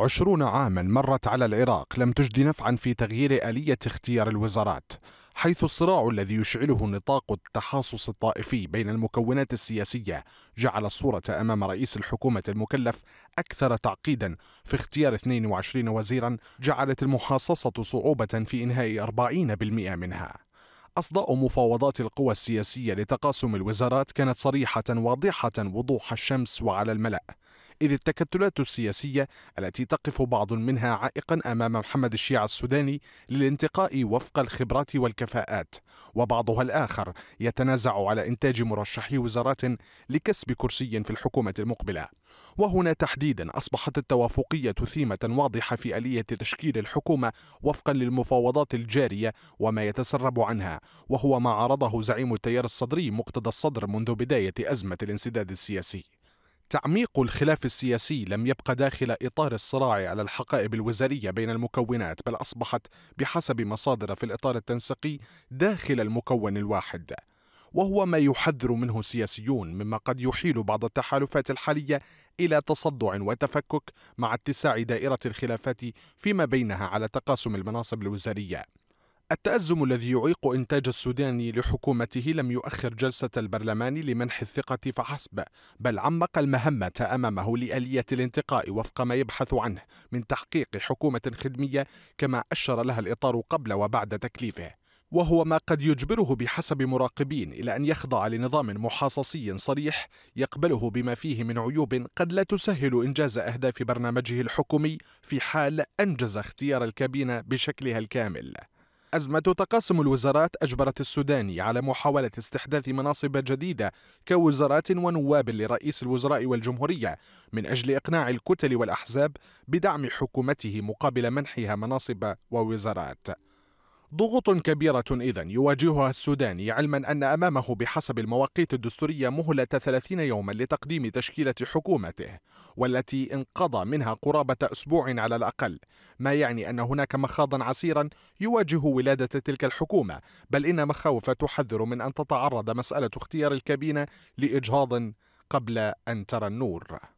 عشرون عاما مرت على العراق لم تجد نفعا في تغيير آلية اختيار الوزارات حيث الصراع الذي يشعله نطاق التحاصص الطائفي بين المكونات السياسية جعل الصورة أمام رئيس الحكومة المكلف أكثر تعقيدا في اختيار 22 وزيرا جعلت المحاصصة صعوبة في إنهاء 40% منها أصداء مفاوضات القوى السياسية لتقاسم الوزارات كانت صريحة واضحة وضوح الشمس وعلى الملأ إلى التكتلات السياسية التي تقف بعض منها عائقا أمام محمد الشيعة السوداني للانتقاء وفق الخبرات والكفاءات وبعضها الآخر يتنازع على إنتاج مرشحي وزارات لكسب كرسي في الحكومة المقبلة وهنا تحديدا أصبحت التوافقية ثيمة واضحة في آلية تشكيل الحكومة وفقا للمفاوضات الجارية وما يتسرب عنها وهو ما عرضه زعيم التيار الصدري مقتدى الصدر منذ بداية أزمة الانسداد السياسي تعميق الخلاف السياسي لم يبقى داخل إطار الصراع على الحقائب الوزارية بين المكونات بل أصبحت بحسب مصادر في الإطار التنسيقي داخل المكون الواحد وهو ما يحذر منه سياسيون مما قد يحيل بعض التحالفات الحالية إلى تصدع وتفكك مع اتساع دائرة الخلافات فيما بينها على تقاسم المناصب الوزارية التأزم الذي يعيق إنتاج السودان لحكومته لم يؤخر جلسة البرلمان لمنح الثقة فحسب بل عمق المهمة أمامه لآلية الانتقاء وفق ما يبحث عنه من تحقيق حكومة خدمية كما أشر لها الإطار قبل وبعد تكليفه وهو ما قد يجبره بحسب مراقبين الى ان يخضع لنظام محاصصي صريح يقبله بما فيه من عيوب قد لا تسهل انجاز اهداف برنامجه الحكومي في حال انجز اختيار الكابينه بشكلها الكامل أزمة تقاسم الوزارات أجبرت السوداني على محاولة استحداث مناصب جديدة كوزارات ونواب لرئيس الوزراء والجمهورية من أجل إقناع الكتل والأحزاب بدعم حكومته مقابل منحها مناصب ووزارات ضغوط كبيرة إذا يواجهها السوداني علما أن أمامه بحسب المواقيت الدستورية مهلة 30 يوما لتقديم تشكيلة حكومته والتي انقضى منها قرابة أسبوع على الأقل ما يعني أن هناك مخاضا عسيرا يواجه ولادة تلك الحكومة بل إن مخاوف تحذر من أن تتعرض مسألة اختيار الكابينة لإجهاض قبل أن ترى النور